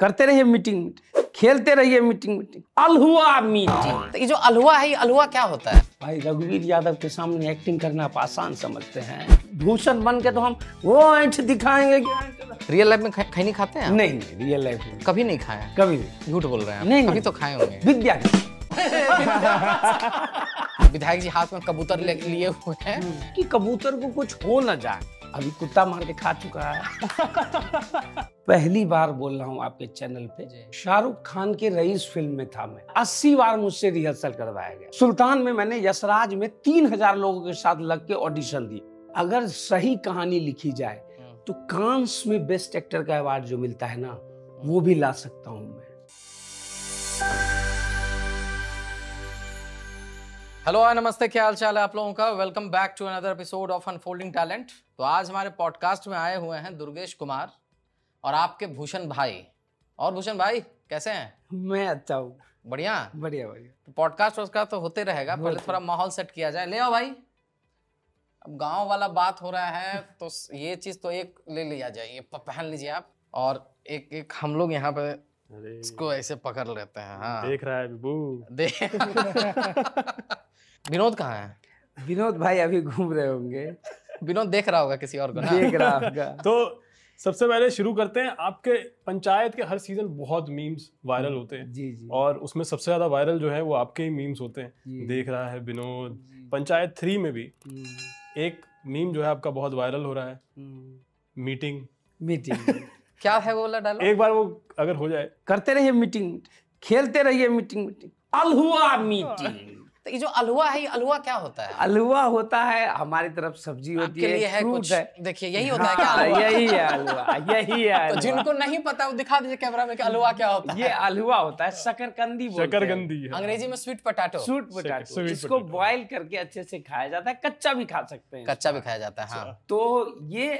करते रहिए meeting meeting खेलते रहिए मीटिंग मीटिंग अलहुआ मीटिंग हाँ। तो ये जो अलहुआ है ये अलहुआ क्या होता है भाई रघुवीर यादव के सामने एक्टिंग करना आप आसान समझते हैं भूषण बन के तो हम वो ऐठ दिखाएंगे रियल लाइफ में खाई नहीं खाते हैं नहीं नहीं रियल लाइफ में कभी नहीं खाया कभी नहीं झूठ बोल रहे हैं नहीं, कभी तो खाए होंगे विद्या विधायक जी हाथ में कबूतर लिए हुए हैं हम्म। कि कबूतर को कुछ हो ना जाए अभी कुत्ता मार के खा चुका है पहली बार बोल रहा हूँ आपके चैनल पे शाहरुख खान के रईस फिल्म में था मैं अस्सी बार मुझसे रिहर्सल करवाया गया सुल्तान में मैंने यशराज में तीन हजार लोगों के साथ लग के ऑडिशन दी अगर सही कहानी लिखी जाए हम्म। तो कांस में बेस्ट एक्टर का अवार्ड जो मिलता है ना वो भी ला सकता हूँ मैं हेलो आ नमस्ते क्या हाल चाल है आप लोगों का welcome back to another episode of unfolding talent तो आज हमारे पॉडकास्ट में आए हुए हैं दुर्गेश कुमार और आपके भूषण भाई और भूषण भाई कैसे हैं मैं अच्छा हूँ बढ़िया बढ़िया बढ़िया तो पॉडकास्ट उसका तो होते रहेगा पहले थोड़ा माहौल सेट किया जाए ले आओ भाई अब गाँव वाला बात हो रहा है तो ये चीज़ तो एक ले लिया जाए ये पहन लीजिए आप और एक एक हम लोग यहाँ पे इसको ऐसे पकड़ लेते हैं हाँ देख रहा है विनोद कहाँ है विनोद भाई अभी घूम रहे होंगे विनोद देख रहा होगा किसी और को देख रहा होगा तो सबसे पहले शुरू करते हैं आपके पंचायत के हर सीजन बहुत मीम्स वायरल होते हैं जी जी और उसमें सबसे ज्यादा वायरल जो है वो आपके ही मीम्स होते हैं देख रहा है विनोद पंचायत थ्री में भी हम्म। एक मीम जो है आपका बहुत वायरल हो रहा है मीटिंग हम्म। मीटिंग क्या है वो वाला डालो एक बार वो अगर हो जाए करते रहिए मीटिंग खेलते रहिए मीटिंग मीटिंग हुआ मीटिंग तो ये जो अलवा है ये अलुआ क्या होता है अलुआ होता है हमारी तरफ सब्जी होती है, है कुछ देखिए यही होता है हाँ, क्या यही है अलुआ यही है तो जिनको नहीं पता वो दिखा दीजिए कैमरा में अलुआ अलवा क्या होता है ये अलुआ होता है शकरकंदी शकरकंदी हाँ। अंग्रेजी में स्वीट पटाटो स्वीट पटाटो इसको बॉइल करके अच्छे से खाया जाता है कच्चा भी खा सकते हैं कच्चा भी खाया जाता है हाँ। अच्छा। तो ये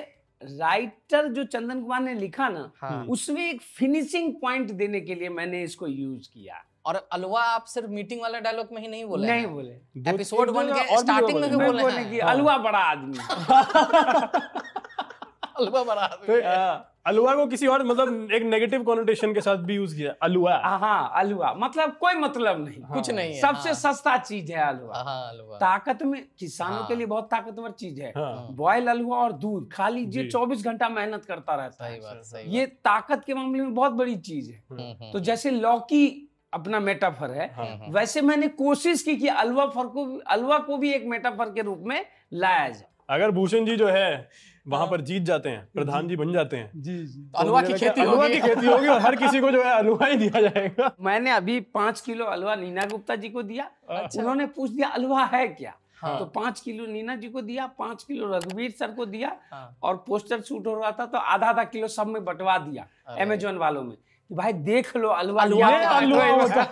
राइटर जो चंदन कुमार ने लिखा ना हाँ। उसमें एक फिनिशिंग पॉइंट देने के लिए मैंने इसको यूज किया और अलवा आप सिर्फ मीटिंग वाला डायलॉग में ही नहीं बोले नहीं बोले एपिसोड वन के स्टार्टिंग में भी बोले, बोले कि अलवा बड़ा आदमी अलवा बड़ा आदमी तो, अलवा को किसी और मतलब एक नेगेटिव कॉनोटेशन के साथ भी यूज किया अलवा हाँ अलवा मतलब कोई मतलब नहीं हाँ, कुछ नहीं है, सबसे हाँ, सस्ता चीज है अलवा हाँ, हाँ अलवा ताकत में किसानों हाँ, के लिए बहुत ताकतवर चीज है हाँ, बॉयल अलवा और दूध खा लीजिए चौबीस घंटा मेहनत करता रहता है ये ताकत के मामले में बहुत बड़ी चीज है हम्म, हम्म। तो जैसे लौकी अपना मेटाफर है हाँ, हाँ। वैसे मैंने कोशिश की कि अलवा फर को अलवा को भी एक मेटाफर के रूप में लाया जाए अगर भूषण जी जो है वहां हाँ। पर जीत जाते हैं प्रधान जी बन जाते हैं जी जी तो अलवा की खेती अलवा की खेती होगी और हर किसी को जो है अलवा ही दिया जाएगा मैंने अभी पांच किलो अलवा नीना गुप्ता जी को दिया अच्छा। उन्होंने पूछ दिया अलवा है क्या हाँ। तो पांच किलो नीना जी को दिया पांच किलो रघुवीर सर को दिया हाँ। और पोस्टर शूट हो रहा था तो आधा आधा किलो सब में बंटवा दिया अमेजोन वालों में कि भाई देख लो अलवा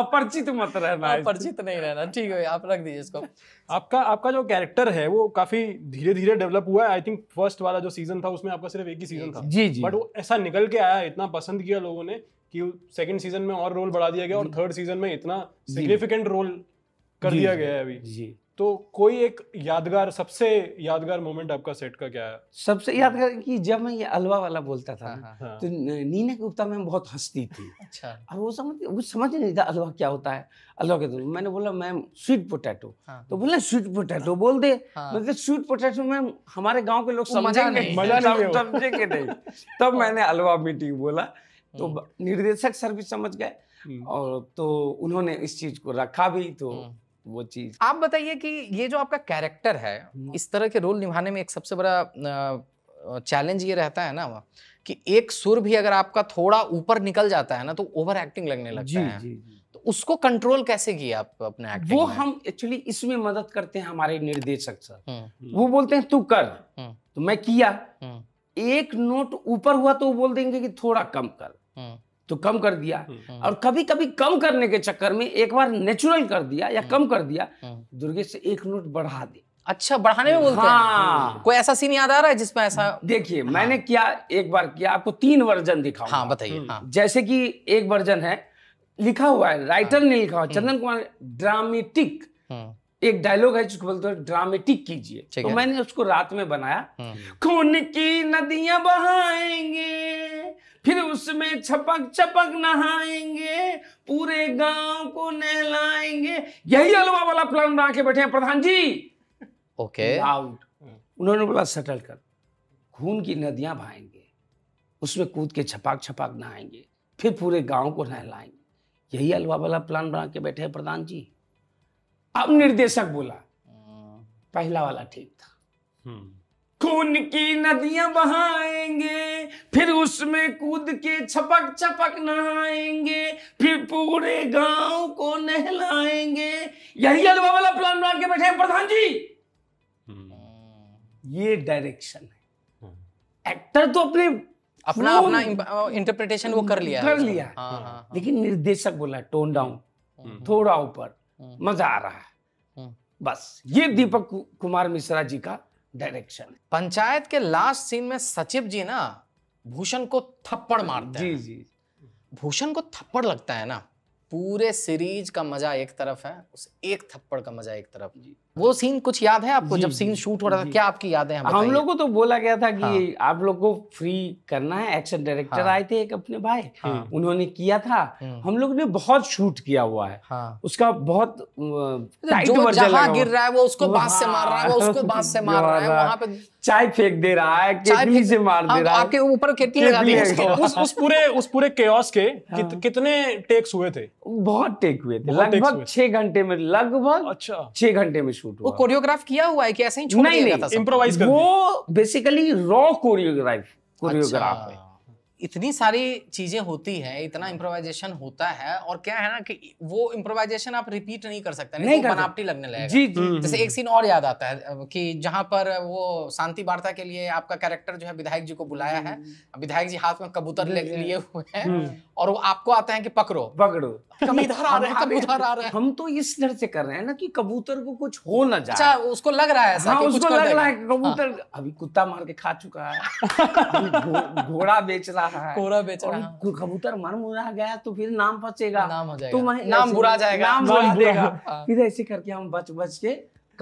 अपरिचित मत रहना अपरिचित नहीं रहना ठीक है आप रख दीजिए इसको आपका आपका जो कैरेक्टर है वो काफी धीरे धीरे डेवलप हुआ है आई थिंक फर्स्ट वाला जो सीजन था उसमें आपका सिर्फ एक ही सीजन था जी जी बट वो ऐसा निकल के आया इतना पसंद किया लोगों ने कि सेकंड सीजन में और रोल बढ़ा दिया गया और थर्ड सीजन में इतना सिग्निफिकेंट रोल कर दिया गया है अभी जी तो कोई एक यादगार सबसे यादगार मोमेंट आपका सेट का क्या है सबसे यादगार कि जब मैं ये अलवा वाला बोलता था हाँ, हाँ। हाँ। तो नीना गुप्ता में बहुत हंसती थी अच्छा और वो समझ वो समझ नहीं था अलवा क्या होता है अलवा के दूर तो मैंने बोला मैम स्वीट पोटैटो तो बोले स्वीट पोटैटो बोल दे मतलब स्वीट पोटैटो मैम हमारे गाँव के लोग समझेंगे समझेंगे नहीं तब मैंने अलवा मीटिंग बोला तो हम्म। निर्देशक सर भी समझ गए हम्म। और तो उन्होंने इस चीज को रखा भी तो हम्म। वो चीज आप बताइए कि ये जो आपका कैरेक्टर है हाँ। इस तरह के रोल निभाने में एक सबसे बड़ा चैलेंज ये रहता है ना कि एक सुर भी अगर आपका थोड़ा ऊपर निकल जाता है ना तो ओवर एक्टिंग लगने लगता जी, है जी, जी. तो उसको कंट्रोल कैसे किया आप अपने एक्टिंग वो में? हम एक्चुअली इसमें मदद करते हैं हमारे निर्देशक सर हम्म। वो बोलते हैं तू कर हम्म। तो मैं किया हम्म। एक नोट ऊपर हुआ तो बोल देंगे कि थोड़ा कम कर तो कम कर दिया हम्म, हम्म। और कभी कभी कम करने के चक्कर में एक बार नेचुरल कर दिया या कम कर दिया हम्म, दुर्गेश से एक नोट बढ़ा दे अच्छा बढ़ाने में बोलते हाँ। हैं कोई ऐसा सीन याद आ रहा है जिसमें ऐसा देखिए हाँ। मैंने किया एक बार किया आपको तीन वर्जन दिखा हाँ बताइए हाँ। जैसे कि एक वर्जन है लिखा हुआ है राइटर हाँ। ने लिखा हुआ चंदन कुमार ड्रामेटिक एक डायलॉग है जिसको बोलते हैं ड्रामेटिक कीजिए तो मैंने उसको रात में बनाया खून की नदियां बहाएंगे फिर उसमें छपक छपक नहाएंगे पूरे गांव को नहलाएंगे यही अलवा वाला प्लान बना के बैठे हैं प्रधान जी ओके आउट उन्होंने बोला सेटल कर खून की नदियां बहाएंगे उसमें कूद के छपाक छपाक नहाएंगे फिर पूरे गांव को नहलाएंगे यही अलवा वाला प्लान बना के बैठे हैं प्रधान जी अब निर्देशक बोला हाँ। पहला वाला ठीक था हम्म। खून की नदियां बहाएंगे फिर उसमें कूद के छपक छपक नहाएंगे फिर पूरे गांव को नहलाएंगे यही अलवा वाला प्लान बना के बैठे हैं प्रधान जी हम्म। ये डायरेक्शन है एक्टर हम्म। तो अपने अपना अपना इंटरप्रिटेशन वो कर लिया कर लिया है। हाँ, हाँ, हाँ, लेकिन निर्देशक बोला टोन डाउन हम्म। थोड़ा ऊपर मजा आ रहा है बस ये दीपक कुमार मिश्रा जी का डायरेक्शन पंचायत के लास्ट सीन में सचिव जी ना भूषण को थप्पड़ मारते जी हैं। जी भूषण को थप्पड़ लगता है ना पूरे सीरीज का मजा एक तरफ है उस एक थप्पड़ का मजा एक तरफ जी वो सीन कुछ याद है आपको जब सीन शूट हो रहा था क्या आपकी याद है हम लोग को तो बोला गया था कि हाँ। आप लोग को फ्री करना है एक्शन डायरेक्टर हाँ। आए थे एक अपने भाई हाँ। उन्होंने किया था हम्म। हम लोग ने बहुत शूट किया हुआ है हाँ। उसका बहुत जो जहां गिर रहा है वो उसको बांस से मार रहा है वो उसको बांस से मार रहा है हाँ। वहां पे चाय फेंक दे रहा है केतली से मार दे हाँ, रहा है आपके ऊपर केतली लगा दी उस उस पूरे उस पूरे केओस के हाँ। कितने टेक्स हुए थे बहुत टेक हुए थे लगभग छह घंटे में लगभग अच्छा छह घंटे में शूट हुआ वो कोरियोग्राफ किया हुआ है कि ऐसे ही नहीं नहीं इम्प्रोवाइज वो बेसिकली रॉ कोरियोग्राफ कोरियोग्राफ है इतनी सारी चीज़ें होती है इतना इम्प्रोवाइजेशन होता है और क्या है ना कि वो इम्प्रोवाइजेशन आप रिपीट नहीं कर सकते नहीं तो बनावटी लगने लगे जी जी हम्म, जैसे एक सीन और याद आता है कि जहाँ पर वो शांति वार्ता के लिए आपका कैरेक्टर जो है विधायक जी को बुलाया है हम्म। विधायक जी हाथ में कबूतर लिए हुए हैं हम्म। और वो आपको आते हैं कि पकड़ो पकड़ो कबूतर आ रहे हैं कबूतर आ रहे हैं हम तो इस डर से कर रहे हैं ना कि कबूतर को कुछ हो ना जाए अच्छा उसको लग रहा है ऐसा हाँ, उसको लग रहा है कबूतर हाँ। अभी कुत्ता मार के खा चुका है घोड़ा बेच रहा हाँ। कोरा बेचारा कबूतर मर मुरा गया तो फिर नाम बचेगा नाम हो जाएगा तो नाम बुरा जाएगा नाम बुरा देगा हाँ। फिर ऐसे करके हम बच बच के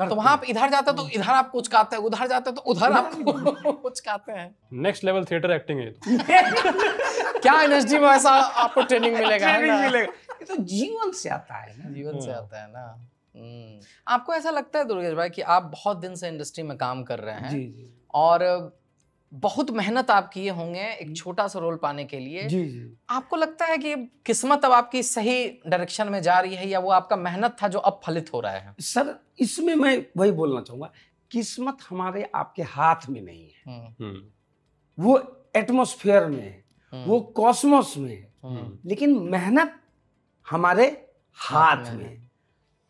तो वहां आप इधर जाते तो इधर आप कुछ कहते हैं उधर जाते तो उधर आप कुछ कहते हैं नेक्स्ट लेवल थिएटर एक्टिंग है तो। क्या एनर्जी में ऐसा आपको ट्रेनिंग मिलेगा ट्रेनिंग मिलेगा ये तो जीवन से आता है ना जीवन से हाँ। आता है ना हम्म। आपको ऐसा लगता है दुर्गेश भाई कि आप बहुत दिन से इंडस्ट्री में काम कर रहे हैं जी जी और बहुत मेहनत आप किए होंगे एक छोटा सा रोल पाने के लिए जी जी आपको लगता है कि किस्मत अब आपकी सही डायरेक्शन में जा रही है या वो आपका मेहनत था जो अब फलित हो रहा है सर इसमें मैं वही बोलना चाहूंगा किस्मत हमारे आपके हाथ में नहीं है हम्म। हम्म। वो एटमोस्फेयर में है हम्म। वो कॉस्मोस में है लेकिन मेहनत हमारे हाथ में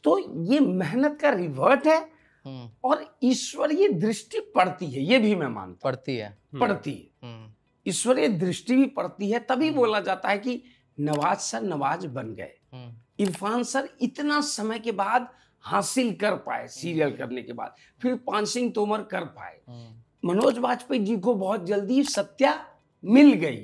तो ये मेहनत का रिवर्ट है हम्म। और ईश्वरीय दृष्टि पड़ती है ये भी मैं मानता पड़ती है हम्म। पड़ती है हम्म। ईश्वरीय दृष्टि भी पड़ती है तभी बोला जाता है कि नवाज सर नवाज बन गए इरफान सर इतना समय के बाद हासिल कर पाए सीरियल करने के बाद फिर पान सिंह तोमर कर पाए मनोज वाजपेयी जी को बहुत जल्दी सत्या मिल गई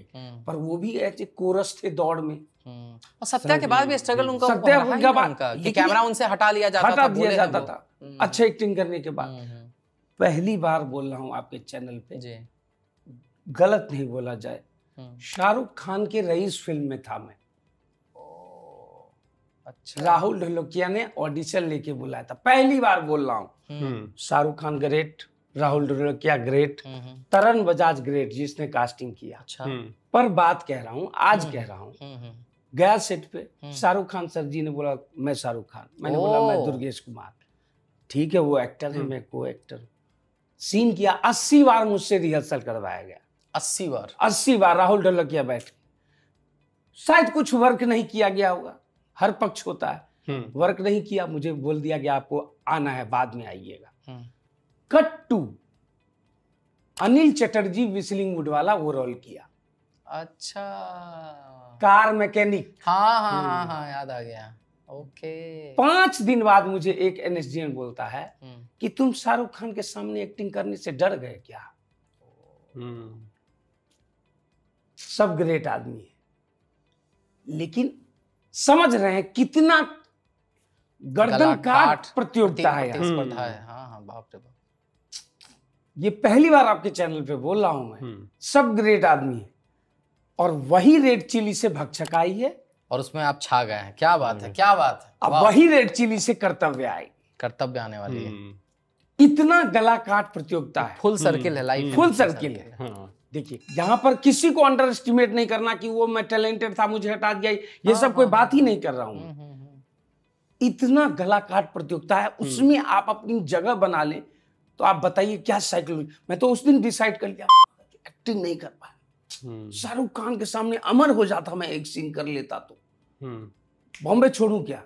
पर वो भी ऐसे कोरस थे दौड़ में हम्म। और सत्या के बाद भी स्ट्रगल उनका सत्या उनका उनका कि कैमरा उनसे हटा लिया जाता हटा था दिया जाता था हम्म। अच्छे एक्टिंग करने के बाद हम्म, पहली बार बोल रहा हूँ आपके चैनल पे जी गलत नहीं बोला जाए शाहरुख खान के रईस फिल्म में था मैं अच्छा राहुल ढोलकिया ने ऑडिशन लेके बुलाया था पहली बार बोल रहा हूँ Shahrukh Khan great Rahul Dholakia great Taran Bajaj great जिसने कास्टिंग किया अच्छा पर बात कह रहा हूँ आज कह रहा हूँ गया सेट पे हम्म। शाहरुख खान सर जी ने बोला मैं शाहरुख खान मैंने बोला मैं दुर्गेश कुमार ठीक है वो एक्टर है हम्म। मैं को एक्टर सीन किया अस्सी बार मुझसे रिहर्सल करवाया गया अस्सी बार अस्सी बार राहुल ढोलकिया बैठ शायद कुछ वर्क नहीं किया गया होगा हर पक्ष होता है वर्क हम्म। नहीं किया मुझे बोल दिया कि आपको आना है बाद में आइएगा cut to Anil Chatterjee whistling wood वाला वो रोल किया अच्छा कार मैकेनिक हाँ हाँ हाँ हम्म। हाँ याद आ गया ओके पांच दिन बाद मुझे एक एनएसडीएन बोलता है हम्म। कि तुम शाहरुख खान के सामने एक्टिंग करने से डर गए क्या हम्म। सब ग्रेट आदमी है लेकिन समझ रहे हैं कितना गर्दन काट प्रतियोगिता है, है हाँ, हाँ, बाप रे बाप ये पहली बार आपके चैनल पे बोल रहा हूं मैं सब ग्रेट आदमी है और वही रेड चिली से आई है और उसमें आप छा गए हैं क्या बात है क्या बात है अब वही रेड चिली से कर्तव्य आई कर्तव्य आने वाली है हम्म। इतना गला काट प्रतियोगिता है फुल सर्किल है लाइफ हम्म। हम्म। फुल सर्किल है हाँ। देखिए यहाँ पर किसी को अंडर एस्टिमेट नहीं करना कि वो मैं टैलेंटेड था मुझे हटा दिया ये हाँ, सब कोई हाँ, बात ही नहीं कर रहा हूं इतना गला काट प्रतियोगिता है उसमें आप अपनी जगह बना लें तो आप बताइए क्या साइकोलॉजी मैं तो उस दिन डिसाइड कर लिया एक्टिंग नहीं कर पाया हम्म। शाहरुख खान के सामने अमर हो जाता मैं एक सीन कर लेता तो हम्म। बॉम्बे छोड़ू क्या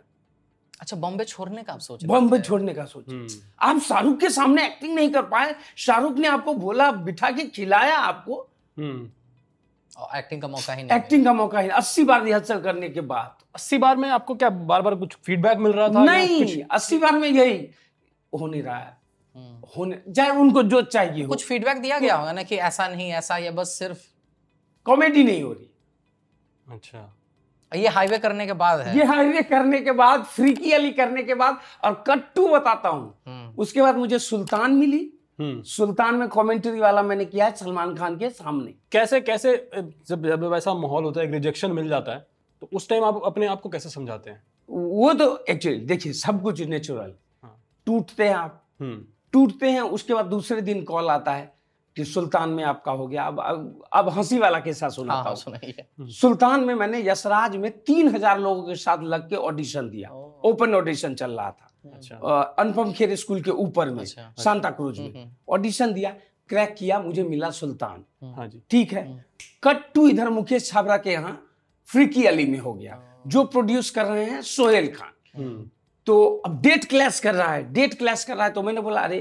अच्छा बॉम्बे छोड़ने का आप सोच बॉम्बे छोड़ने का सोच हम्म। आप शाहरुख के सामने एक्टिंग नहीं कर पाए शाहरुख ने आपको बोला बिठा के खिलाया आपको एक्टिंग का मौका ही नहीं एक्टिंग का मौका ही अस्सी बार रिहर्सल करने के बाद अस्सी बार में आपको क्या बार बार कुछ फीडबैक मिल रहा था नहीं अस्सी बार में यही हो नहीं रहा है होने चाहे उनको जो चाहिए कुछ फीडबैक दिया गया होगा ना कि ऐसा नहीं ऐसा या बस सिर्फ कॉमेडी नहीं हो रही अच्छा ये हाईवे करने के बाद है ये हाईवे करने के बाद फ्रीकी अली करने के बाद और कट्टू बताता हूँ हम्म। उसके बाद मुझे सुल्तान मिली हम्म। सुल्तान में कमेंट्री वाला मैंने किया है सलमान खान के सामने कैसे कैसे जब जब वैसा माहौल होता है एक रिजेक्शन मिल जाता है तो उस टाइम आप अपने आप को कैसे समझाते हैं वो तो एक्चुअली देखिए सब कुछ नेचुरल हाँ। टूटते हैं आप हम्म। टूटते हैं उसके बाद दूसरे दिन कॉल आता है कि सुल्तान में आपका हो गया अब अब, अब हंसी वाला किस्सा सुना हाँ, हाँ सुनाइए हम्म। सुल्तान में मैंने यशराज में तीन हजार लोगों के साथ लग के ऑडिशन दिया ओपन ऑडिशन चल रहा था हम्म। अच्छा। अनुपम खेर स्कूल के ऊपर में अच्छा। सांता क्रूज हम्म, में ऑडिशन दिया क्रैक किया मुझे मिला सुल्तान हाँ ठीक है कट टू इधर मुकेश छाबरा के यहाँ फ्रिकी अली में हो गया जो प्रोड्यूस कर रहे हैं सोहेल खान तो अब डेट क्लैश कर रहा है डेट क्लैश कर रहा है तो मैंने बोला अरे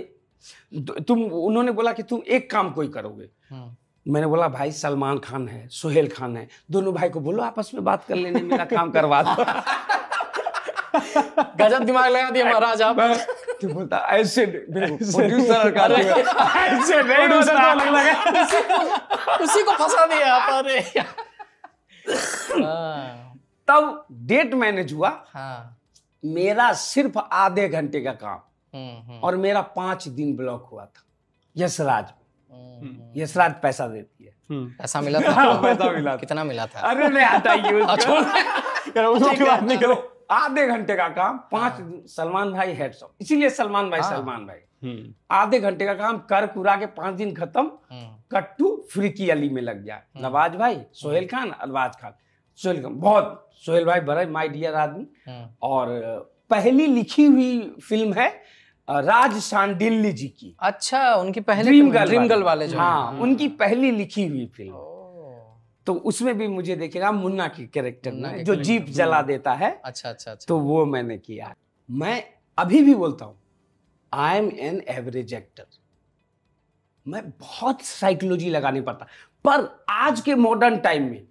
तो तुम उन्होंने बोला कि तुम एक काम कोई करोगे हाँ। मैंने बोला भाई सलमान खान है सुहेल खान है दोनों भाई को बोलो आपस में बात कर लेने मेरा काम करवा दो गजब दिमाग लगा दिया महाराज आप तो बोलता ऐसे प्रोड्यूसर का ऐसे नहीं प्रोड्यूसर को अलग लगा उसी को फंसा दिया आप अरे तब डेट मैनेज हुआ हाँ। मेरा सिर्फ आधे घंटे का काम हम्म, और मेरा पांच दिन ब्लॉक हुआ था यशराज हम्म, हम्म। यशराज पैसा देती है पैसा मिला था हाँ, पैसा मिला कितना मिला था अरे नहीं आता उसकी बात नहीं करो तो आधे घंटे का काम पांच हाँ। सलमान भाई हेडसॉप इसीलिए सलमान भाई हाँ। सलमान भाई आधे घंटे का काम कर कुरा के पांच दिन खत्म कट्टू फ्रिकी अली में लग जाए नवाज भाई सोहेल खान अलवाज खान सोहेल खान बहुत सोहेल भाई बड़े माई डियर आदमी और पहली लिखी हुई फिल्म है राज शांडिल्य जी की अच्छा उनकी पहली ड्रीम गर्ल ड्रीम गर्ल वाले हाँ उनकी पहली लिखी हुई फिल्म तो उसमें भी मुझे देखेगा मुन्ना की कैरेक्टर ना जो जीप जला देता है अच्छा, अच्छा अच्छा तो वो मैंने किया मैं अभी भी बोलता हूँ I am an average actor मैं बहुत साइकोलॉजी लगा नहीं पाता पर आज के मॉडर्न टाइम में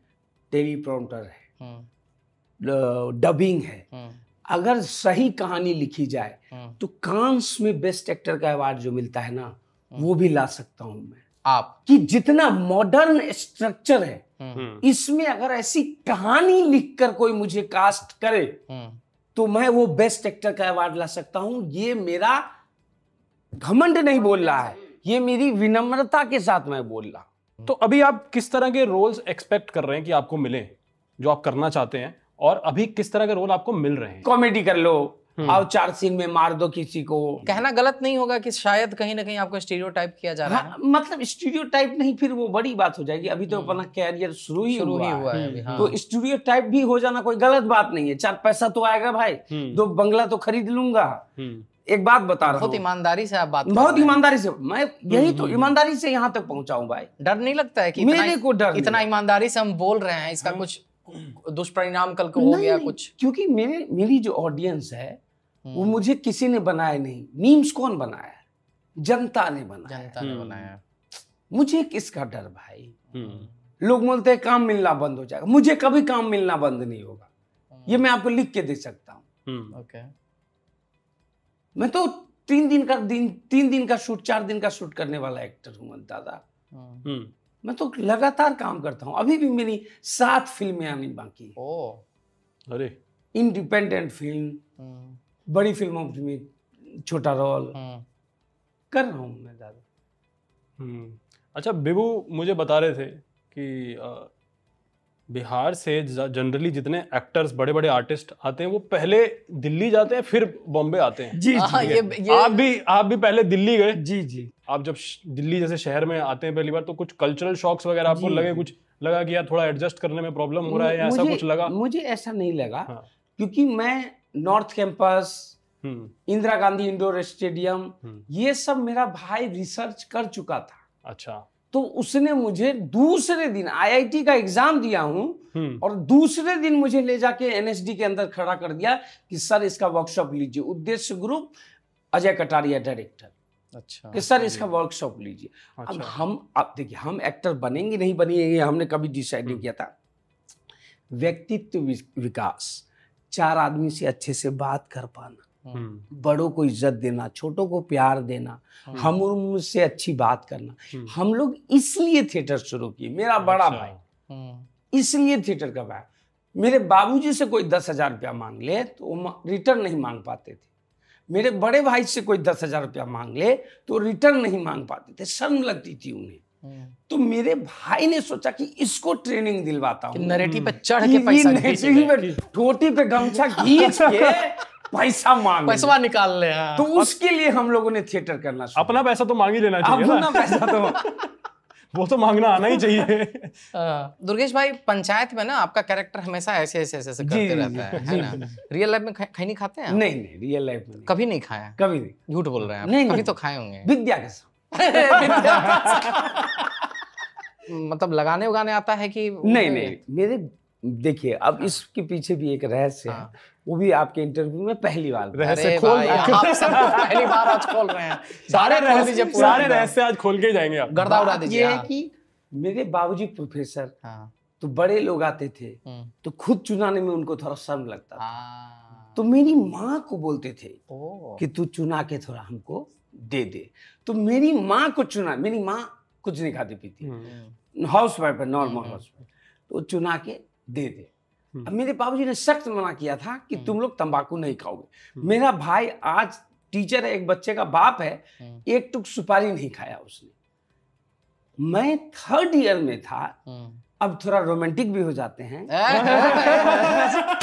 टेलीप्रॉम्प्टर है डबिंग हम्म। है हम्म। अगर सही कहानी लिखी जाए हाँ। तो कांस में बेस्ट एक्टर का अवार्ड जो मिलता है ना हाँ। वो भी ला सकता हूं मैं आप कि जितना मॉडर्न स्ट्रक्चर है हाँ। हम्म। इसमें अगर ऐसी कहानी लिखकर कोई मुझे कास्ट करे तो मैं वो बेस्ट एक्टर का अवार्ड ला सकता हूं ये मेरा घमंड नहीं बोल रहा है ये मेरी विनम्रता के साथ मैं बोल रहा हूं तो अभी आप किस तरह के रोल्स एक्सपेक्ट कर रहे हैं कि आपको मिले जो आप करना चाहते हैं और अभी किस तरह के रोल आपको मिल रहे हैं कॉमेडी कर लो हम्म। आओ चार सीन में मार दो किसी को कहना गलत नहीं होगा कि शायद कहीं ना कहीं आपको स्टीरियो टाइप किया जा रहा है हाँ, मतलब स्टूडियो टाइप नहीं फिर वो बड़ी बात हो जाएगी अभी तो हम्म। अपना कैरियर शुरू ही शुरू ही हुआ है हाँ। तो स्टूडियो टाइप भी हो जाना कोई गलत बात नहीं है चार पैसा तो आएगा भाई हम्म। दो बंगला तो खरीद लूंगा एक बात बता रहा हूँ बहुत ईमानदारी से आप बात बहुत ईमानदारी से मैं यही तो ईमानदारी से यहाँ तक पहुंचाऊ भाई डर नहीं लगता है कि मेरे को डर इतना ईमानदारी से हम बोल रहे हैं इसका हाँ। कुछ दुष्परिणाम कल को हो गया कुछ क्योंकि मेरे मेरी जो ऑडियंस है हम्म। वो मुझे किसी ने बनाया नहीं मीम्स कौन बनाया जनता ने बनाया जनता ने बनाया हम्म। मुझे किसका डर भाई हम्म। लोग बोलते हैं काम मिलना बंद हो जाएगा मुझे कभी काम मिलना बंद नहीं होगा ये मैं आपको लिख के दे सकता हूँ मैं तो तीन दिन का दिन तीन दिन का शूट चार दिन का शूट करने वाला एक्टर हूँ दादा मैं तो लगातार काम करता हूँ अभी भी मेरी सात फिल्में आनी बाकी ओ अरे इंडिपेंडेंट फिल्म हम्म। बड़ी फिल्मों में छोटा रोल हम्म। कर रहा हूँ मैं ज़्यादा हम्म। अच्छा बिबू मुझे बता रहे थे कि बिहार से जनरली जितने एक्टर्स बड़े बड़े आर्टिस्ट आते हैं वो पहले दिल्ली जाते हैं फिर बॉम्बे आते हैं जी, जी हाँ, ये, ये आप भी आप भी पहले दिल्ली गए जी जी आप जब दिल्ली जैसे शहर में आते हैं पहली बार तो कुछ कल्चरल शॉक्स वगैरह आपको लगे कुछ लगा कि यार थोड़ा एडजस्ट करने में प्रॉब्लम हो रहा है या ऐसा कुछ लगा मुझे ऐसा नहीं लगा हाँ। क्योंकि मैं नॉर्थ हम्म। Campus Indira Gandhi indoor stadium हम्म। ये सब मेरा भाई रिसर्च कर चुका था अच्छा तो उसने मुझे दूसरे दिन आईआईटी का एग्जाम दिया हूं हम्म। और दूसरे दिन मुझे ले जाके एनएसडी के अंदर खड़ा कर दिया कि सर इसका वर्कशॉप लीजिए उद्देश्य ग्रुप अजय कटारिया डायरेक्टर अच्छा कि सर इसका वर्कशॉप लीजिए अच्छा। अब हम अब देखिए हम एक्टर बनेंगे नहीं बनेंगे हमने कभी डिसाइड नहीं हम्म। किया था व्यक्तित्व विकास चार आदमी से अच्छे से बात कर पाना हम्म। बड़ों को इज्जत देना छोटों को प्यार देना हम्म। हम उनसे अच्छी बात करना हम लोग इसलिए थिएटर शुरू किए मेरा बड़ा अच्छा। भाई इसलिए थिएटर का भाई मेरे बाबूजी से कोई दस हजार रुपया मांग ले तो रिटर्न नहीं मांग पाते थे मेरे बड़े भाई से कोई दस हजार रुपया मांग ले तो रिटर्न नहीं मांग पाते थे शर्म लगती थी उन्हें हम्म। तो मेरे भाई ने सोचा कि इसको ट्रेनिंग दिलवाता हूँ पे चढ़ के पैसा पे टोटी पे गमछा खींच के पैसा मांग पैसा निकाल ले हाँ। तो उसके लिए हम लोगों ने थिएटर करना अपना पैसा तो मांग ही लेना चाहिए अपना पैसा तो वो तो मांगना आना ही चाहिए हाँ। दुर्गेश भाई पंचायत में ना आपका कैरेक्टर हमेशा ऐसे ऐसे ऐसे करते रहता है है ना रियल लाइफ में खाई खा, नहीं खाते हैं नहीं नहीं रियल लाइफ में कभी नहीं खाया कभी नहीं झूठ बोल रहे हैं नहीं कभी तो खाए होंगे विद्या कसम मतलब लगाने उगाने आता है कि नहीं नहीं मेरे देखिए अब हाँ। इसके पीछे भी एक रहस्य है हाँ। वो भी आपके इंटरव्यू में पहली बार रहस्य खोल पहली बार आज खोल रहे हैं सारे रहस्य सारे रहस्य आज खोल के जाएंगे आप गर्दा उड़ा दीजिए ये है हाँ। कि मेरे बाबूजी प्रोफेसर हाँ। तो बड़े लोग आते थे हम्म। तो खुद चुनाने में उनको थोड़ा शर्म लगता था हाँ। तो मेरी माँ को बोलते थे कि तू चुना के थोड़ा हमको दे दे तो मेरी माँ को चुना मेरी माँ कुछ नहीं खाती पीती हाउस हम्म। वाइफ है नॉर्मल हाउस वाइफ तो चुना के दे दे हम्म। अब मेरे बाबूजी ने सख्त मना किया था कि हम्म। तुम लोग तंबाकू नहीं खाओगे हम्म। मेरा भाई आज टीचर है एक बच्चे का बाप है एक टुक सुपारी नहीं खाया उसने मैं थर्ड ईयर में था अब थोड़ा रोमांटिक भी हो जाते हैं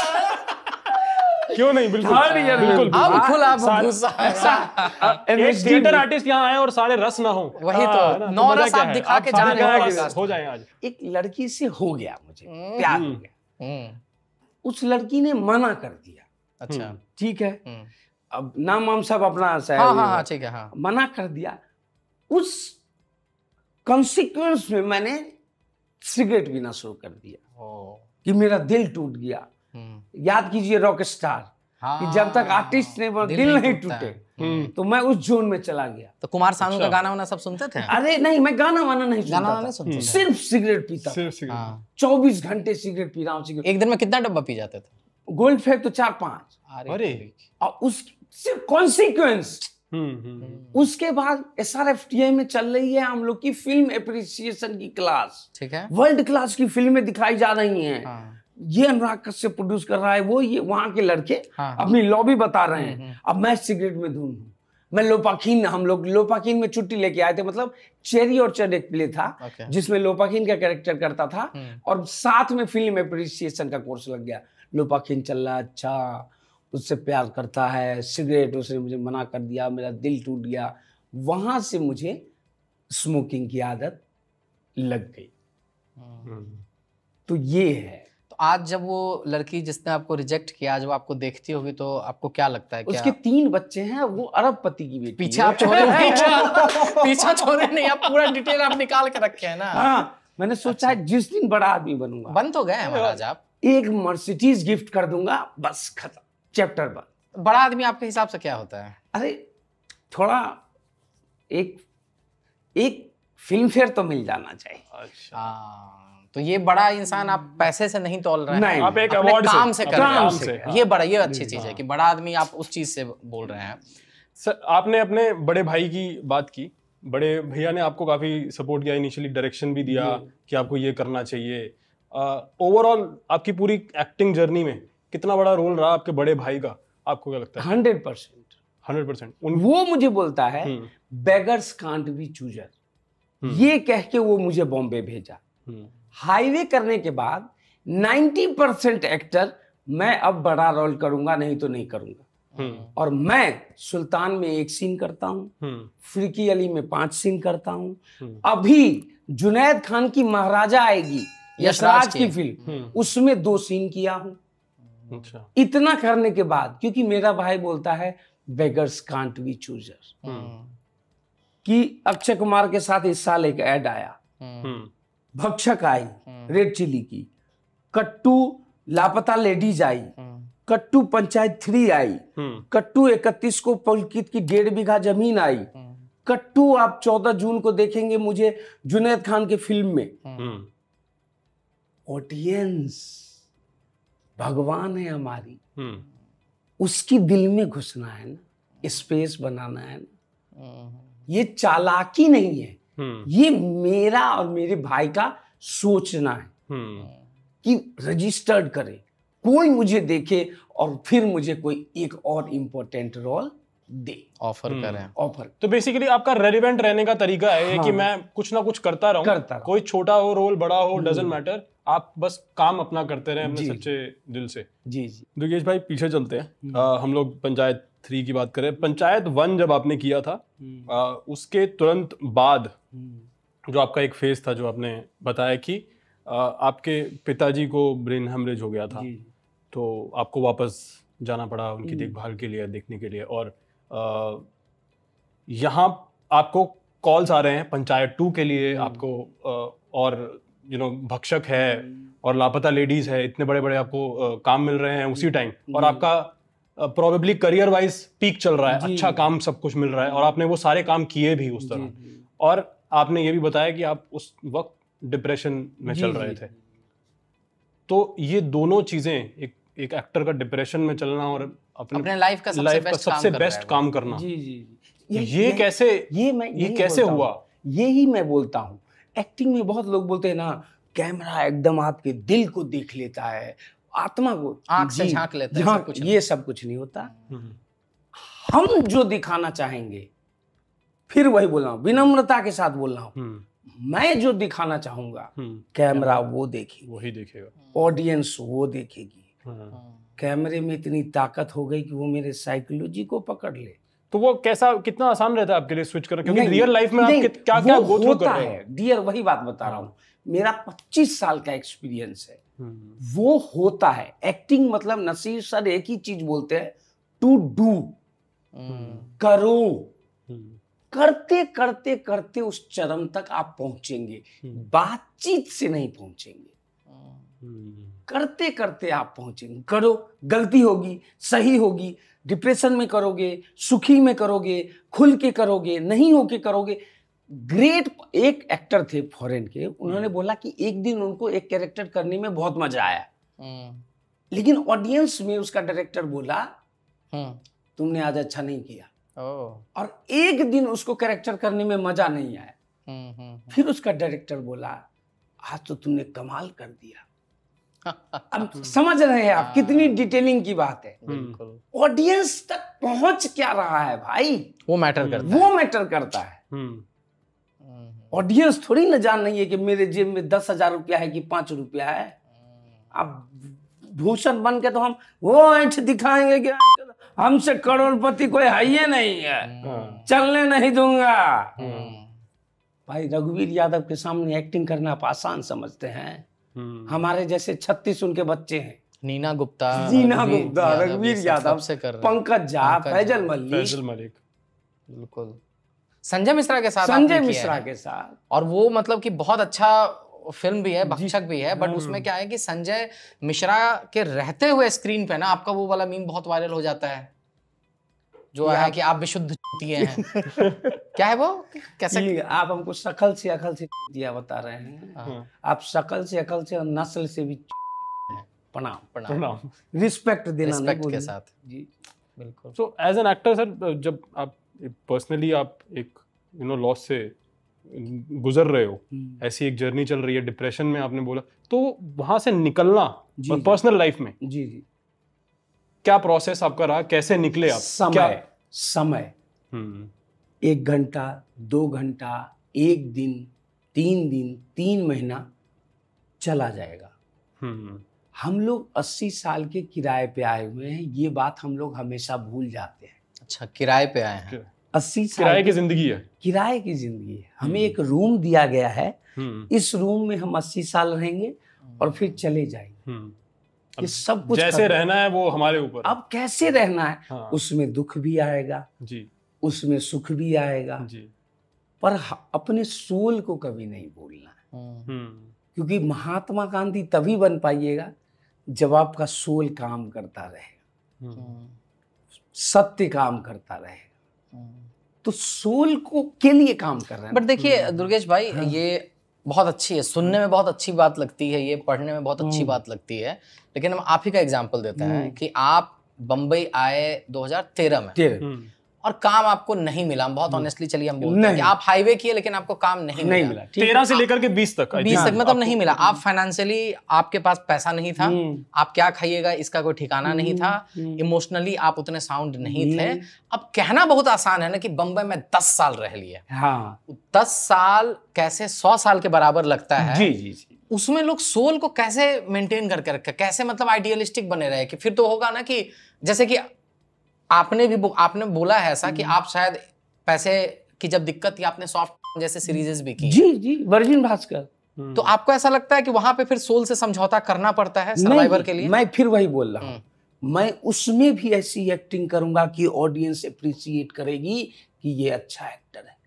क्यों नहीं बिल्कुल थर्ड ईयर बिल्कुल अब खुला एक थिएटर आर्टिस्ट यहाँ आए और सारे रस ना हो वही तो।, हाँ, तो नौ रस आप दिखा के जा रहे हो आज एक लड़की से हो गया मुझे प्यार हो गया हम्म। उस लड़की ने मना कर दिया अच्छा हम्म। ठीक है हम्म। अब नाम हम सब अपना हाँ, हाँ, हाँ, ठीक है हाँ। मना कर दिया उस कॉन्सिक्वेंस में मैंने सिगरेट पीना शुरू कर दिया कि मेरा दिल टूट गया याद कीजिए रॉक स्टार हाँ, कि जब तक हाँ। आर्टिस्ट ने दिल, दिल नहीं टूटे हम्म। तो मैं उस जोन में चला गया तो कुमार सानू का तो अच्छा। गाना वाना सब सुनते थे अरे नहीं मैं गाना वाना नहीं गाना वाना सुनता सिर्फ सिगरेट पीता सिर्फ सिगरेट हाँ। चौबीस घंटे सिगरेट पी रहा हूँ सिगरेट एक दिन में कितना डब्बा पी जाते थे गोल्ड फेक तो चार पांच अरे और उस सिर्फ कॉन्सिक्वेंस हम्म, हम्म। उसके बाद S R F T I में चल रही है हम लोग की फिल्म एप्रिसिएशन की क्लास ठीक है वर्ल्ड क्लास की फिल्में दिखाई जा रही हैं हाँ। ये अनुराग कश्यप प्रोड्यूस कर रहा है वो ये वहां के लड़के हाँ।, हाँ। अपनी लॉबी बता रहे हैं हम्म, हम्म। अब मैं सिगरेट में धून हूँ मैं लोपाखीन हम लोग लोपाखीन में छुट्टी लेके आए थे मतलब चेरी और चर एक प्ले था okay. जिसमें लोपाखीन का कैरेक्टर करता था हम्म। और साथ में फिल्म अप्रिसिएशन का कोर्स लग गया लोपाखीन चल रहा अच्छा उससे प्यार करता है सिगरेट उसने मुझे मना कर दिया मेरा दिल टूट गया वहां से मुझे स्मोकिंग की आदत लग गई तो ये है तो आज जब वो लड़की जिसने आपको रिजेक्ट किया जब आपको देखती होगी तो आपको क्या लगता है क्या? उसके तीन बच्चे हैं वो अरब पति की बेटी पीछे आप छोड़े पीछा पीछा छोड़े नहीं आप पूरा डिटेल आप निकाल के रखे हैं ना हाँ, मैंने सोचा अच्छा। जिस दिन बड़ा आदमी बनूंगा बन तो गए महाराज आप एक मर्सिडीज गिफ्ट कर दूंगा बस खत्म चैप्टर बन बड़ा आदमी आपके हिसाब से क्या होता है अरे थोड़ा एक एक फिल्म फेयर तो मिल जाना चाहिए अच्छा हाँ। तो ये बड़ा इंसान आप पैसे से नहीं तोल रहे हैं आप एक अवार्ड काम से, से कर रहे हैं ये बड़ा ये अच्छी चीज है हाँ। कि बड़ा आदमी आप उस चीज से बोल रहे हैं सर आपने अपने बड़े भाई की बात की बड़े भैया ने आपको काफी सपोर्ट किया इनिशियली डायरेक्शन भी दिया कि आपको ये करना चाहिए ओवरऑल आपकी पूरी एक्टिंग जर्नी में कितना बड़ा रोल रहा आपके बड़े भाई का आपको क्या लगता है हंड्रेड परसेंट हंड्रेड परसेंट वो मुझे बोलता है बेगर्स कांट बी चूजर ये कह के वो मुझे बॉम्बे भेजा हम्म। हाईवे करने के बाद 90 परसेंट एक्टर मैं अब बड़ा रोल करूंगा नहीं तो नहीं करूंगा हम्म। और मैं सुल्तान में एक सीन करता हूँ हम्म। फिरकी अली में पांच सीन करता हूँ हम्म। अभी जुनैद खान की महाराजा आएगी यशराज की फिल्म उसमें दो सीन किया हूं अच्छा। इतना करने के बाद क्योंकि मेरा भाई बोलता है बेगर्स कांट बी चूजर कि अक्षय कुमार के साथ इस साल एक ऐड आया भक्षक आई हम्म। रेड चिली की कट्टू लापता लेडीज आई हम्म। कट्टू पंचायत थ्री आई हम्म। कट्टू इकतीस को पुलकित की डेढ़ बीघा जमीन आई कट्टू आप चौदह जून को देखेंगे मुझे जुनेद खान की फिल्म में ऑडियंस भगवान है हमारी उसकी दिल में घुसना है ना स्पेस बनाना है ना ये चालाकी नहीं है हम्म। ये मेरा और मेरे भाई का सोचना है हम्म। कि रजिस्टर्ड करे कोई मुझे देखे और फिर मुझे कोई एक और इंपॉर्टेंट रोल दे ऑफर हम्म। करें ऑफर तो बेसिकली आपका रेलिवेंट रहने का तरीका है हाँ। कि मैं कुछ ना कुछ करता रहूं करता रहूं। कोई छोटा हो रोल बड़ा हो डजेंट मैटर आप बस काम अपना करते रहे अपने सच्चे दिल से जी जी दुर्गेश भाई पीछे चलते हैं आ, हम लोग पंचायत थ्री की बात करें पंचायत वन जब आपने किया था आ, उसके तुरंत बाद जो आपका एक फेज था जो आपने बताया कि आपके पिताजी को ब्रेन हेमरेज हो गया था तो आपको वापस जाना पड़ा उनकी हम्म। देखभाल के लिए देखने के लिए और यहाँ आपको कॉल्स आ रहे हैं पंचायत टू के लिए हम्म। आपको और यू नो भक्षक है हम्म। और लापता लेडीज है इतने बड़े बड़े आपको काम मिल रहे हैं उसी टाइम और आपका प्रॉबेबली करियर वाइज पीक चल रहा है अच्छा काम सब कुछ मिल रहा है और आपने वो सारे काम किए भी उस तरह और आपने ये भी बताया कि आप उस वक्त डिप्रेशन में चल रहे थे तो ये दोनों चीजें एक एक एक्टर का डिप्रेशन में चलना और अपने, अपने लाइफ का सबसे लाइफ बेस्ट, का सबसे काम, बेस्ट काम करना जी जी ये, ये कैसे ये मैं ये कैसे हुआ ये ही मैं बोलता हूँ एक्टिंग में बहुत लोग बोलते हैं ना कैमरा एकदम आपके दिल को देख लेता है आत्मा को आंख से झांक लेता है हाँ, ये सब कुछ नहीं होता हम्म। हम जो दिखाना चाहेंगे फिर वही बोल रहा हूँ विनम्रता के साथ बोल रहा हूँ हम्म। मैं जो दिखाना चाहूंगा हम्म। कैमरा वो देखेगा वही देखेगा ऑडियंस वो देखेगी हाँ। कैमरे में इतनी ताकत हो गई कि वो मेरे साइकोलॉजी को पकड़ ले तो वो कैसा कितना आसान रहता है आपके लिए स्विच करना क्योंकि रियल लाइफ में आप क्या क्या गो थ्रू कर रहे हैं डियर वही बात बता रहा हूँ हाँ। मेरा 25 साल का एक्सपीरियंस है हम्म। वो होता है एक्टिंग मतलब नसीर सर एक ही चीज बोलते हैं टू डू करो करते करते करते उस चरम तक आप पहुंचेंगे हम्म। बातचीत से नहीं पहुंचेंगे हम्म। करते करते आप पहुंचेंगे करो गलती होगी सही होगी डिप्रेशन में करोगे सुखी में करोगे खुल के करोगे नहीं होके करोगे ग्रेट एक एक्टर थे फॉरेन के उन्होंने हम्म। बोला कि एक दिन उनको एक कैरेक्टर करने में बहुत मजा आया लेकिन ऑडियंस में उसका डायरेक्टर बोला तुमने आज अच्छा नहीं किया और एक दिन उसको कैरेक्टर करने में मजा नहीं आया हम्म, हम्म, हम्म। फिर उसका डायरेक्टर बोला आज तो तुमने कमाल कर दिया अब समझ रहे हैं आप हाँ। कितनी डिटेलिंग की बात है ऑडियंस तक पहुंच क्या रहा है भाई वो मैटर करता वो मैटर करता है ऑडियंस थोड़ी ना जान रही है कि मेरे जेब में दस हजार रुपया है कि पांच रुपया है अब भूषण बन के तो हम वो ऐठ दिखाएंगे कि हमसे करोड़पति कोई है ही नहीं है हाँ। चलने नहीं दूंगा हाँ। भाई रघुवीर यादव के सामने एक्टिंग करना आप आसान समझते हैं हम्म। हमारे जैसे छत्तीस उनके बच्चे हैं नीना गुप्ता नीना गुप्ता रघुवीर यादव से कर पंकज झा फैजल मलिक फैजल मलिक बिल्कुल संजय मिश्रा के साथ संजय मिश्रा के साथ और वो मतलब कि बहुत अच्छा फिल्म भी है भक्षक भी है बट हाँ। उसमें क्या है कि संजय मिश्रा के रहते हुए स्क्रीन पे ना आपका वो वाला मीम बहुत वायरल हो जाता है जो है कि आप विशुद्ध हैं क्या है वो कैसे आप हमको सकल से अकल से दिया बता रहे हैं हाँ। हाँ। आप सकल से अकल से और नस्ल से भी प्रणाम प्रणाम रिस्पेक्ट देना रिस्पेक्ट के साथ जी बिल्कुल so as an actor sir जब आप पर्सनली आप एक यू नो लॉस से गुजर रहे हो हम्म। ऐसी एक जर्नी चल रही है डिप्रेशन में आपने बोला तो वहां से निकलना पर्सनल लाइफ में जी जी क्या प्रोसेस आपका रहा कैसे निकले आप समय क्या? समय हम्म। एक घंटा दो घंटा एक दिन तीन दिन तीन महीना चला जाएगा हम्म। हम लोग अस्सी साल के किराए पे आए हुए हैं ये बात हम लोग हमेशा भूल जाते हैं अच्छा किराए पे आए हैं अस्सी किराए की जिंदगी है किराए की जिंदगी है हमें हम्म। एक रूम दिया गया है हम्म। इस रूम में हम अस्सी साल रहेंगे और फिर चले जाएंगे हम्म। ये सब कुछ जैसे रहना है वो हमारे ऊपर अब कैसे रहना है हाँ। उसमें दुख भी आएगा जी उसमें सुख भी आएगा जी पर अपने सोल को कभी नहीं भूलना है हाँ। क्योंकि महात्मा गांधी तभी बन पाइएगा जब आपका सोल काम करता रहेगा हाँ। सत्य काम करता रहेगा तो सोल को के लिए काम कर रहे हैं बट देखिए हम्म। दुर्गेश भाई हाँ। ये बहुत अच्छी है सुनने में बहुत अच्छी बात लगती है ये पढ़ने में बहुत अच्छी हम्म। बात लगती है लेकिन हम आप ही का एग्जाम्पल देते हैं हम्म। कि आप बम्बई आए 2013 में और काम आपको नहीं मिला बहुत ऑनेस्टली हम्म। चलिए हम बोलते हैं आप हाईवे किए लेकिन आपको काम नहीं, नहीं मिला तेरह से लेकर के बीस तक बीस तक मतलब नहीं मिला हम्म। आप फाइनेंशियली आपके पास पैसा नहीं था हम्म। आप क्या खाइएगा इसका कोई ठिकाना नहीं था इमोशनली आप उतने साउंड नहीं थे अब कहना बहुत आसान है ना कि बम्बई में दस साल रह लिए हाँ। दस साल कैसे सौ साल के बराबर लगता है जी जी जी उसमें लोग सोल को कैसे मेंटेन करके रखे कैसे मतलब आइडियलिस्टिक बने रहे कि फिर तो होगा ना कि जैसे कि आपने भी आपने बोला है ऐसा कि हम्म। आप शायद पैसे की जब दिक्कत थी आपने सॉफ्ट जैसे सीरीजेस भी की जी जी वर्जिन भास्कर हम्म। तो आपको ऐसा लगता है कि वहां पे फिर सोल से समझौता करना पड़ता है सर्वाइवर के लिए मैं फिर वही बोल रहा हूँ हम्म। मैं उसमें भी ऐसी एक्टिंग करूंगा कि ऑडियंस अप्रिशिएट करेगी कि ये अच्छा एक्टर है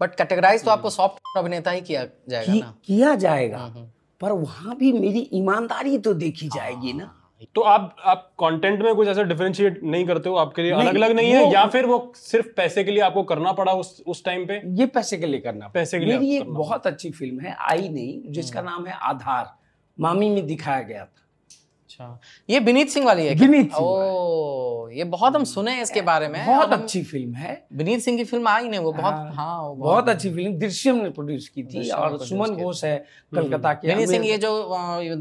बट कैटेगराइज तो आपको सॉफ्ट अभिनेता ही किया जाएगा कि, ना किया जाएगा पर वहां भी मेरी ईमानदारी तो देखी जाएगी ना हाँ। तो आप आप कंटेंट में कुछ ऐसा डिफरेंशिएट नहीं करते हो आपके लिए अलग अलग नहीं है या फिर वो सिर्फ पैसे के लिए आपको करना पड़ा उस उस टाइम पे ये पैसे के लिए करना पैसे के लिए मेरी एक बहुत अच्छी फिल्म है आई नहीं जिसका हम्म। नाम है आधार मामी में दिखाया गया था अच्छा ये विनीत सिंह वाली है विनीत सिंह ये बहुत हम सुने हैं इसके बारे में बहुत अच्छी फिल्म है विनीत सिंह की फिल्म आई नहीं वो बहुत हाँ, हाँ बहुत अच्छी फिल्म दृश्यम ने प्रोड्यूस की थी और सुमन घोष है हम्म। कलकत्ता के विनीत सिंह ये जो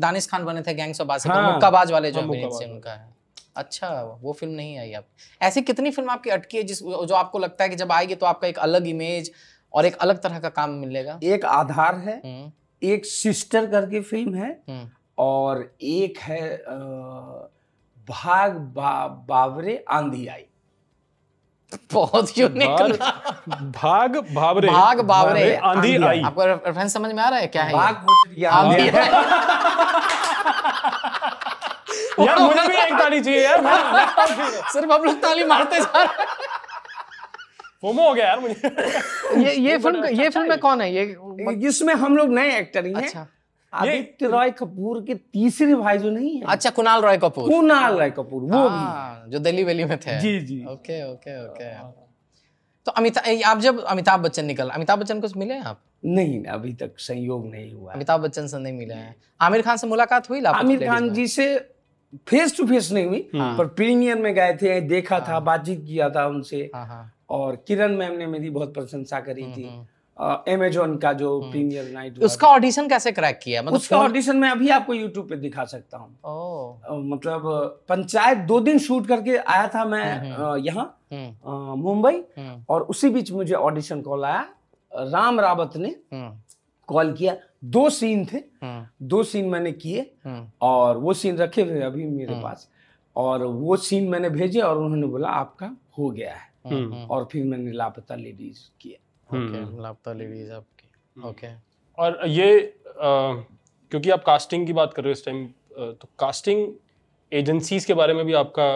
दानिश खान बने थे गैंग्स ऑफ वासेपुर तो हाँ, मुक्काबाज वाले जो हाँ, विनीत सिंह का है अच्छा वो फिल्म नहीं आई आप ऐसी कितनी फिल्म आपकी अटकी है जिस जो आपको लगता है कि जब आएगी तो आपका एक अलग इमेज और एक अलग तरह का काम मिलेगा एक आधार है हम्म। एक सिस्टर करके फिल्म है हम्म। और एक है भाग बा, बावरे आंधी आई बहुत यूनिक भाग बावरे भाग बावरे आंधी आई आपको रेफरेंस समझ में आ रहा है क्या है भाग आंधी यार मुझे भी एक ताली चाहिए यार सिर्फ हम लोग ताली मारते जा फोमो हो गया यार मुझे ये ये फिल्म ये फिल्म अच्छा में कौन है ये इसमें हम लोग नए एक्टर ही हैं अच्छा आदित्य तो- रॉय कपूर के तीसरे भाई जो नहीं है अच्छा कुणाल रॉय कपूर कुणाल रॉय कपूर वो भी हाँ, जो दिल्ली वेली में थे जी जी ओके ओके ओके तो अमिताभ आप जब अमिताभ बच्चन निकल अमिताभ बच्चन को मिले हैं आप नहीं अभी तक संयोग नहीं हुआ अमिताभ बच्चन से नहीं मिले हैं आमिर खान से मुलाकात हुई आमिर खान जी से फेस टू फेस नहीं हुई हाँ। पर प्रीमियर में गए थे देखा हाँ। था बातचीत किया था उनसे हाँ, हाँ। और किरण मैम ने मेरी बहुत प्रशंसा करी हम्म, थी हम्म। एमेजोन का जो प्रीमियर हम्म। नाइट उसका ऑडिशन कैसे क्रैक किया मतलब उसका ऑडिशन मैं अभी आपको यूट्यूब पे दिखा सकता हूँ मतलब पंचायत दो दिन शूट करके आया था मैं हम्म, हम्म। यहाँ मुंबई और उसी बीच मुझे ऑडिशन कॉल आया राम रावत ने कॉल किया दो सीन थे दो सीन मैंने किए और वो सीन रखे हुए अभी मेरे पास और वो सीन मैंने भेजे और उन्होंने बोला आपका हो गया है और फिर मैंने लापता लेडीज किया हम्म। लापता लेडीज आपकी हम्म। ओके और ये क्योंकि आप कास्टिंग की बात कर रहे हो इस टाइम तो कास्टिंग एजेंसीज के बारे में भी आपका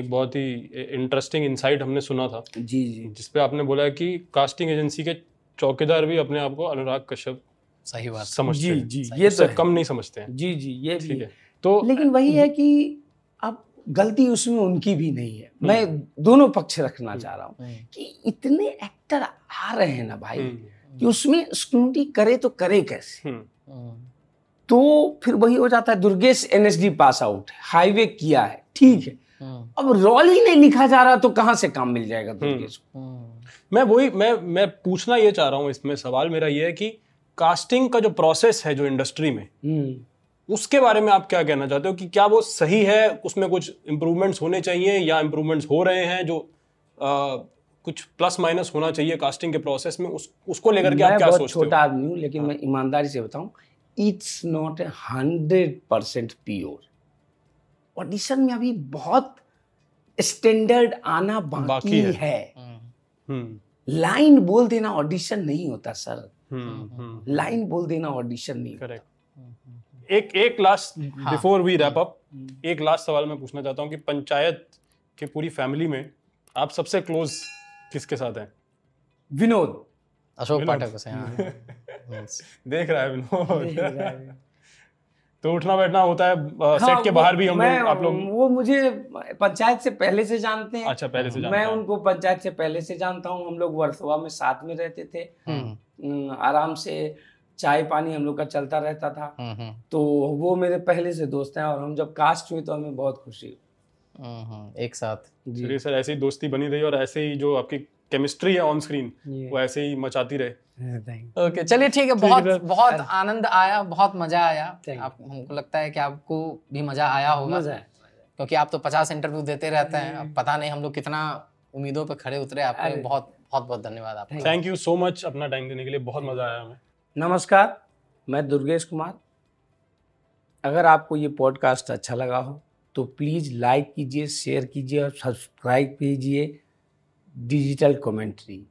एक बहुत ही इंटरेस्टिंग इंसाइट हमने सुना था जी जी जिसपे आपने बोला है कि कास्टिंग एजेंसी के चौकीदार भी अपने आप को अनुराग कश्यप सही बात समझते जी जी ये तो कम नहीं समझते हैं जी जी ये भी है तो लेकिन वही है कि गलती उसमें उनकी भी नहीं है हम्म। मैं दोनों पक्ष रखना हम्म। चाह रहा हूँ हम्म। कि इतने एक्टर आ रहे हैं ना भाई कि उसमें स्क्रूटी करे तो करे कैसे तो फिर वही हो जाता है दुर्गेश एनएसडी पास आउट हाईवे किया है ठीक है अब रोल ही नहीं लिखा जा रहा तो कहाँ से काम मिल जाएगा दुर्गेश को मैं वही मैं मैं पूछना ये चाह रहा हूँ इसमें सवाल मेरा ये है कि कास्टिंग का जो प्रोसेस है जो इंडस्ट्री में उसके बारे में आप क्या कहना चाहते हो कि क्या वो सही है उसमें कुछ इम्प्रूवमेंट्स होने चाहिए या इम्प्रूवमेंट्स हो रहे हैं जो आ, कुछ प्लस माइनस होना चाहिए कास्टिंग के प्रोसेस में उस उसको लेकर के आप क्या सोचते छोटा आदमी हूँ लेकिन हाँ। मैं ईमानदारी से बताऊँ it's not a hundred percent pure audition में अभी बहुत स्टैंडर्ड आना बाकी, बाकी है, है। लाइन हम्म। हम्म। बोल देना ऑडिशन नहीं होता सर लाइन हम्म, बोल देना ऑडिशन नहीं होता एक एक last before we wrap up एक लास्ट सवाल मैं पूछना चाहता हूँ कि पंचायत के पूरी फैमिली में आप सबसे क्लोज किसके साथ हैं विनोद अशोक पाठक से हाँ। देख रहा है विनोद तो उठना बैठना होता है हाँ, सेट के बाहर भी हम लोग आप लोग वो मुझे पंचायत से पहले से जानते हैं अच्छा पहले से जानते मैं उनको पंचायत से पहले से जानता हूँ हम लोग वर्सवा में साथ में रहते थे हम्म। हम्म, आराम से चाय पानी हम लोग का चलता रहता था हम्म, हम्म। तो वो मेरे पहले से दोस्त हैं और हम जब कास्ट हुए तो हमें बहुत खुशी हम्म, एक साथ जी सर ऐसी दोस्ती बनी रही और ऐसे ही जो आपकी केमिस्ट्री है ऑन स्क्रीन वो ऐसे ही मचाती रहे ओके हाँ, चलिए ठीक है बहुत बहुत आनंद आया बहुत मजा आया आप हमको लगता है कि आपको भी मजा आया होगा मजा क्योंकि आप तो पचास इंटरव्यू देते रहते हैं पता नहीं हम लोग कितना उम्मीदों पर खड़े उतरे आपके बहुत बहुत बहुत धन्यवाद आपका थैंक यू सो मच अपना टाइम देने के लिए बहुत मजा आया हमें नमस्कार मैं दुर्गेश कुमार अगर आपको ये पॉडकास्ट अच्छा लगा हो तो प्लीज़ लाइक कीजिए शेयर कीजिए और सब्सक्राइब कीजिए डिजिटल कमेंट्री